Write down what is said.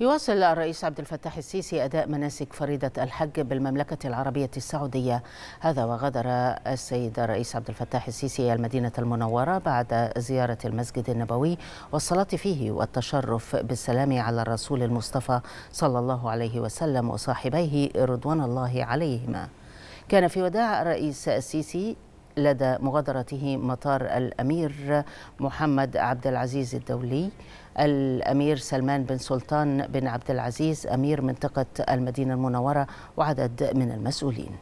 يواصل الرئيس عبد الفتاح السيسي أداء مناسك فريضة الحج بالمملكة العربية السعودية هذا وغادر السيد الرئيس عبد الفتاح السيسي المدينة المنورة بعد زيارة المسجد النبوي والصلاة فيه والتشرف بالسلام على الرسول المصطفى صلى الله عليه وسلم وصاحبيه رضوان الله عليهما كان في وداع الرئيس السيسي لدى مغادرته مطار الأمير محمد عبد العزيز الدولي الأمير سلمان بن سلطان بن عبد العزيز أمير منطقة المدينة المنورة وعدد من المسؤولين